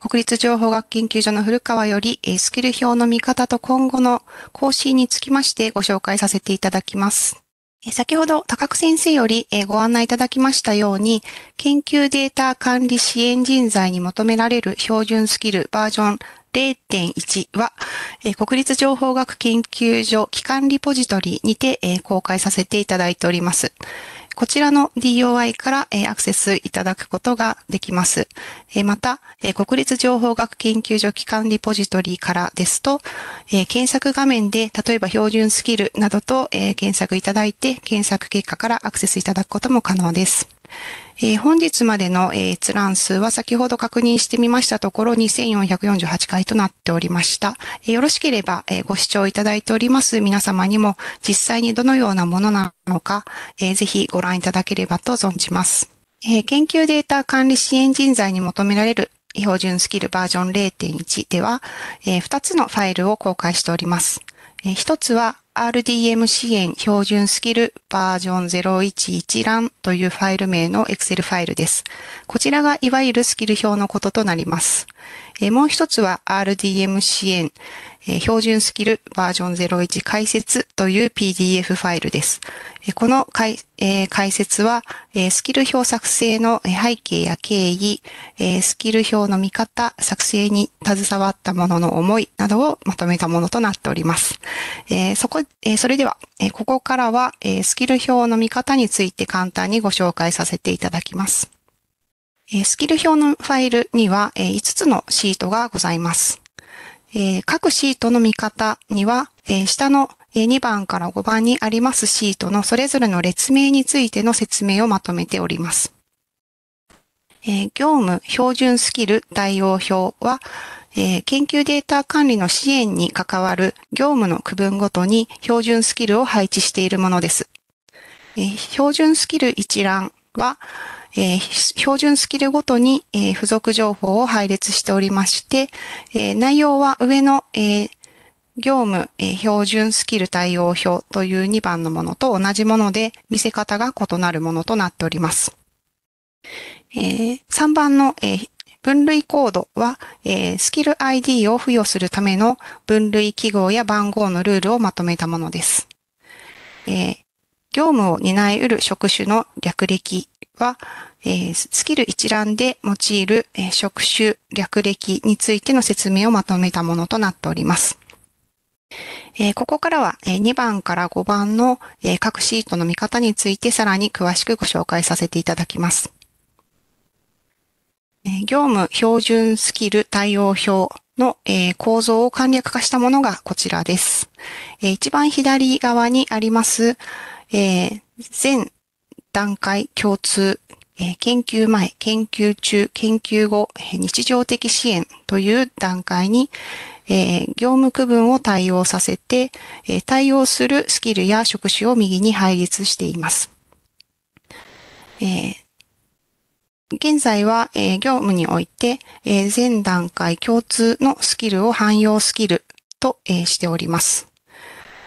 国立情報学研究所の古川より、スキル表の見方と今後の更新につきましてご紹介させていただきます。先ほど高久先生よりご案内いただきましたように、研究データ管理支援人材に求められる標準スキルバージョン0.1は、国立情報学研究所機関リポジトリにて公開させていただいております。こちらの DOI から、アクセスいただくことができます。また、国立情報学研究所機関リポジトリからですと、検索画面で、例えば標準スキルなどと、検索いただいて、検索結果からアクセスいただくことも可能です。えー、本日までの、え閲覧数は先ほど確認してみましたところ2448回となっておりました。えよろしければ、えご視聴いただいております皆様にも実際にどのようなものなのか、えー、ぜひご覧いただければと存じます。え研究データ管理支援人材に求められる標準スキルバージョン0.1では、え2つのファイルを公開しております。え1つは RDM 支援標準スキルバージョン011欄というファイル名の Excel ファイルです。こちらがいわゆるスキル表のこととなります。もう一つは RDM 支援えー、標準スキルバージョン01解説という PDF ファイルです。えー、この解,、えー、解説は、えー、スキル表作成の背景や経緯、えー、スキル表の見方、作成に携わった者の思いなどをまとめたものとなっております。えー、そこ、えー、それでは、えー、ここからは、えー、スキル表の見方について簡単にご紹介させていただきます。スキル表のファイルには5つのシートがございます。えー、各シートの見方には、えー、下の2番から5番にありますシートのそれぞれの列名についての説明をまとめております。えー、業務標準スキル対応表は、えー、研究データ管理の支援に関わる業務の区分ごとに標準スキルを配置しているものです。えー、標準スキル一覧は、えー、標準スキルごとに、えー、付属情報を配列しておりまして、えー、内容は上の、え業務、え標準スキル対応表という2番のものと同じもので、見せ方が異なるものとなっております。え3番の、え分類コードは、えスキル ID を付与するための分類記号や番号のルールをまとめたものです。え業務を担い得る職種の略歴、は、えー、スキル一覧で用いる、えー、職種、略歴についての説明をまとめたものとなっております。えー、ここからは、え2番から5番の、え各シートの見方についてさらに詳しくご紹介させていただきます。え業務標準スキル対応表の、え構造を簡略化したものがこちらです。え一番左側にあります、え全段階、共通、え研究前、研究中、研究後、え日常的支援という段階に、えー、業務区分を対応させて、え対応するスキルや職種を右に配列しています。え現在は、え業務において、え全段階共通のスキルを汎用スキルと、えしております。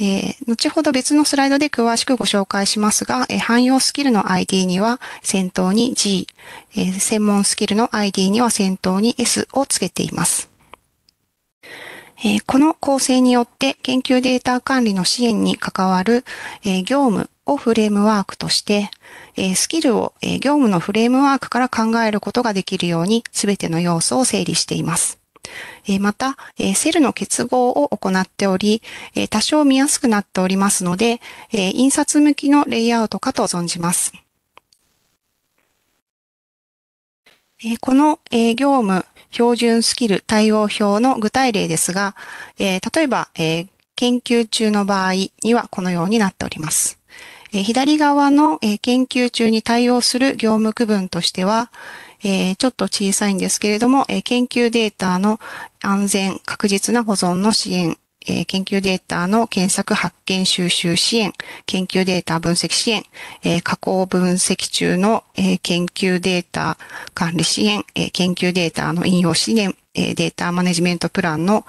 えー、後ほど別のスライドで詳しくご紹介しますが、えー、汎用スキルの ID には先頭に G、えー、専門スキルの ID には先頭に S をつけています。えー、この構成によって研究データ管理の支援に関わる、えー、業務をフレームワークとして、えー、スキルを、え業務のフレームワークから考えることができるように全ての要素を整理しています。また、セルの結合を行っており、多少見やすくなっておりますので、印刷向きのレイアウトかと存じます。この業務標準スキル対応表の具体例ですが、例えば研究中の場合にはこのようになっております。左側の研究中に対応する業務区分としては、えー、ちょっと小さいんですけれども、えー、研究データの安全、確実な保存の支援、えー、研究データの検索、発見、収集支援、研究データ分析支援、え加工分析中の、え研究データ管理支援、え研究データの引用支援、えデータマネジメントプランの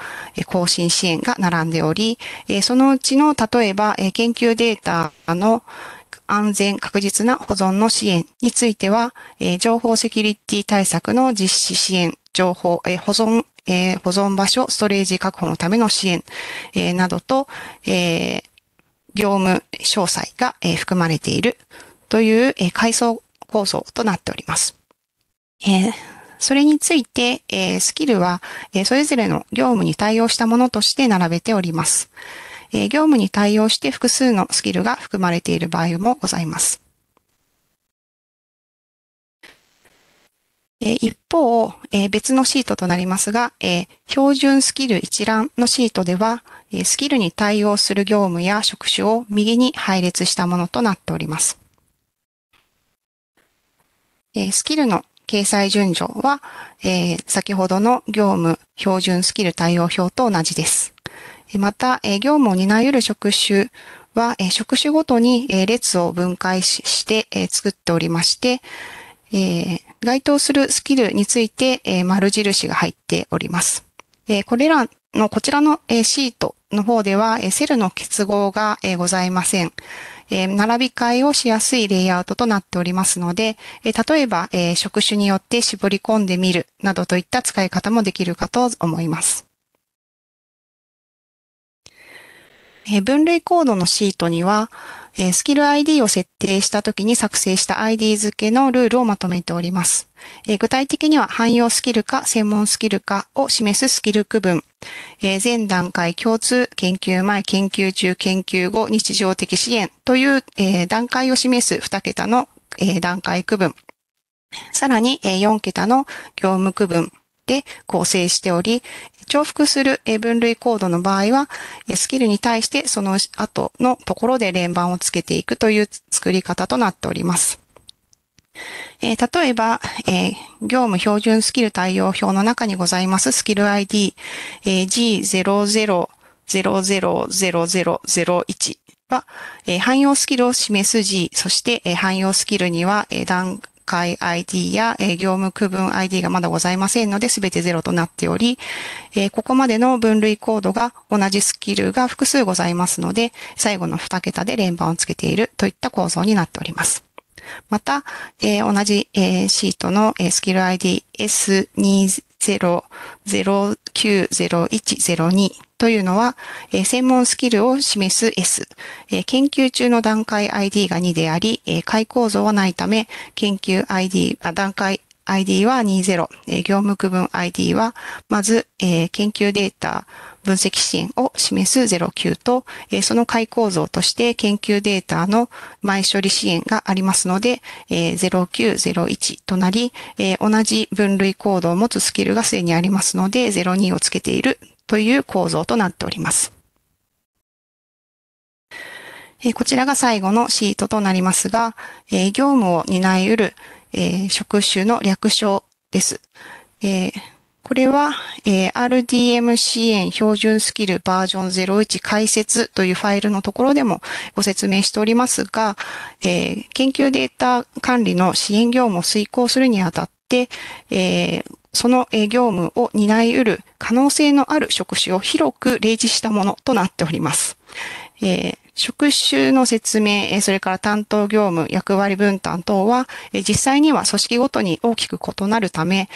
更新支援が並んでおり、えそのうちの例えば、え研究データの、安全確実な保存の支援については、えー、情報セキュリティ対策の実施支援、情報、えー、保存、えー、保存場所、ストレージ確保のための支援、えなどと、え業務詳細が、え含まれているという、え階層構造となっております。えそれについて、えスキルは、えそれぞれの業務に対応したものとして並べております。え業務に対応して複数のスキルが含まれている場合もございます。一方、別のシートとなりますが、標準スキル一覧のシートでは、スキルに対応する業務や職種を右に配列したものとなっております。スキルの掲載順序は、先ほどの業務標準スキル対応表と同じです。また、業務を担いる職種は、職種ごとに列を分解して作っておりまして、該当するスキルについて丸印が入っております。これらの、こちらのシートの方では、セルの結合がございません。並び替えをしやすいレイアウトとなっておりますので、例えば職種によって絞り込んでみるなどといった使い方もできるかと思います。え分類コードのシートには、えスキル ID を設定したときに作成した ID 付けのルールをまとめております。え具体的には汎用スキルか専門スキルかを示すスキル区分、え全段階共通、研究前、研究中、研究後、日常的支援という、え段階を示す2桁の、え段階区分、さらに、え4桁の業務区分で構成しており、重複する分類コードの場合は、スキルに対してその後のところで連番をつけていくという作り方となっております。えー、例えば、えー、業務標準スキル対応表の中にございますスキル ID、えー、G00000001 は、え汎用スキルを示す G、そして、え汎用スキルには、え段会 ID や、え業務区分 ID がまだございませんので、すべて0となっており、えここまでの分類コードが同じスキルが複数ございますので、最後の2桁で連番をつけているといった構造になっております。また、え同じ、えシートの、えスキル ID S20090102 というのは、え専門スキルを示す S、え研究中の段階 ID が2であり、え解構造はないため、研究 ID、あ段階 ID は20、え業務区分 ID は、まず、え研究データ分析支援を示す09と、えその解構造として研究データの前処理支援がありますので、え0901となり、え同じ分類コードを持つスキルがすでにありますので、02をつけているという構造となっております。こちらが最後のシートとなりますが、業務を担いうる職種の略称です。これは RDM 支援標準スキルバージョン01解説というファイルのところでもご説明しておりますが、研究データ管理の支援業務を遂行するにあたって、その業務を担いうる可能性のある職種を広く例示したものとなっております。えー職種の説明、それから担当業務、役割分担等は、実際には組織ごとに大きく異なるため、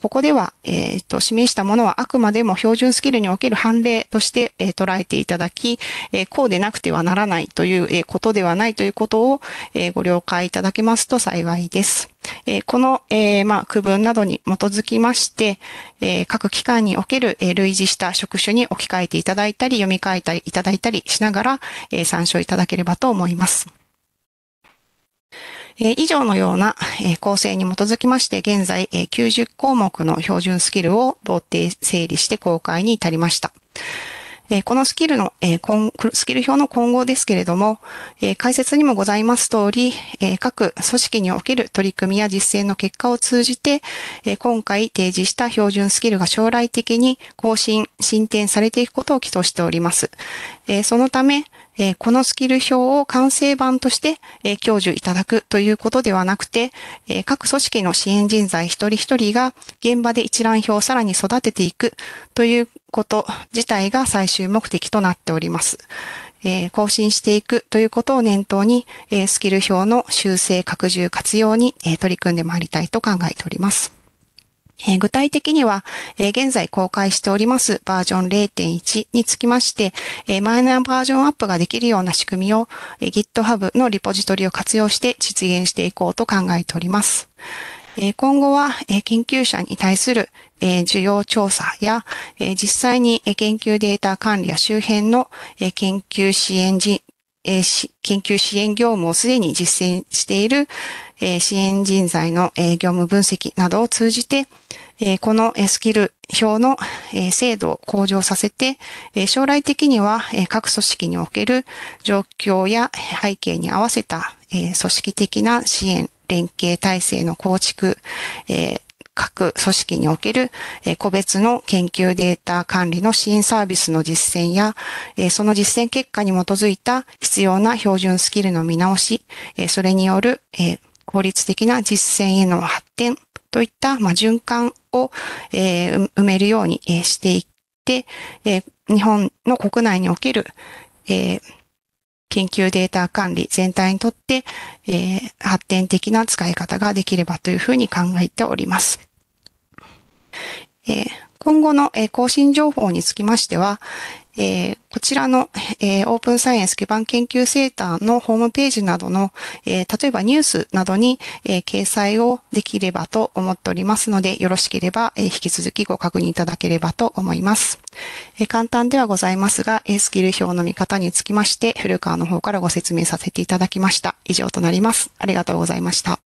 ここでは、えー、と示したものはあくまでも標準スキルにおける判例として、え捉えていただき、えこうでなくてはならないという、えことではないということを、えご了解いただけますと幸いです。えこの、えまあ、区分などに基づきまして、え各機関における、え類似した職種に置き換えていただいたり、読み替えたりいただいたりしながら、え参照いただければと思います。以上のような構成に基づきまして、現在90項目の標準スキルを同定整理して公開に至りました。このスキルの、スキル表の今後ですけれども、解説にもございます通り、各組織における取り組みや実践の結果を通じて、今回提示した標準スキルが将来的に更新、進展されていくことを期待しております。そのため、えー、このスキル表を完成版として、えー、享いただくということではなくて、えー、各組織の支援人材一人一人が現場で一覧表をさらに育てていくということ自体が最終目的となっております。え更新していくということを念頭に、えスキル表の修正、拡充、活用に、え取り組んでまいりたいと考えております。え具体的には、え現在公開しておりますバージョン0.1につきまして、えマイナーバージョンアップができるような仕組みを、え GitHub のリポジトリを活用して実現していこうと考えております。え今後は、え研究者に対する、え需要調査や、え実際に、え研究データ管理や周辺の、え研究支援人えー、研究支援業務をすでに実践している、えー、支援人材の、えー、業務分析などを通じて、えー、このスキル表の、えー、精度を向上させて、えー、将来的には、えー、各組織における状況や背景に合わせた、えー、組織的な支援、連携体制の構築、えー、各組織における個別の研究データ管理の支援サービスの実践や、その実践結果に基づいた必要な標準スキルの見直し、それによる効率的な実践への発展といった循環を埋めるようにしていって、日本の国内における研究データ管理全体にとって、えー、発展的な使い方ができればというふうに考えております。えー、今後の、えー、更新情報につきましては、えー、こちらの、えー、オープンサイエンス基盤研究センターのホームページなどの、えー、例えばニュースなどに、え掲載をできればと思っておりますので、よろしければ、え引き続きご確認いただければと思います。え簡単ではございますが、えスキル表の見方につきまして、古川の方からご説明させていただきました。以上となります。ありがとうございました。